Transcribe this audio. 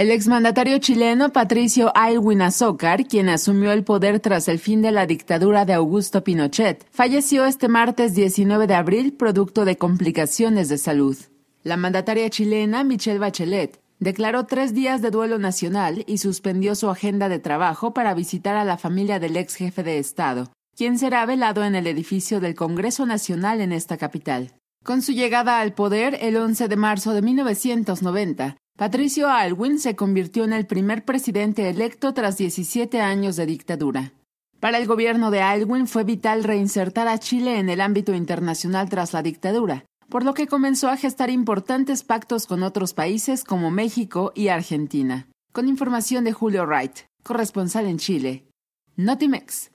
El exmandatario chileno Patricio Aylwin Azócar, quien asumió el poder tras el fin de la dictadura de Augusto Pinochet, falleció este martes 19 de abril producto de complicaciones de salud. La mandataria chilena Michelle Bachelet declaró tres días de duelo nacional y suspendió su agenda de trabajo para visitar a la familia del ex jefe de Estado, quien será velado en el edificio del Congreso Nacional en esta capital. Con su llegada al poder el 11 de marzo de 1990, Patricio Alwyn se convirtió en el primer presidente electo tras 17 años de dictadura. Para el gobierno de Alwyn fue vital reinsertar a Chile en el ámbito internacional tras la dictadura, por lo que comenzó a gestar importantes pactos con otros países como México y Argentina. Con información de Julio Wright, corresponsal en Chile. Notimex,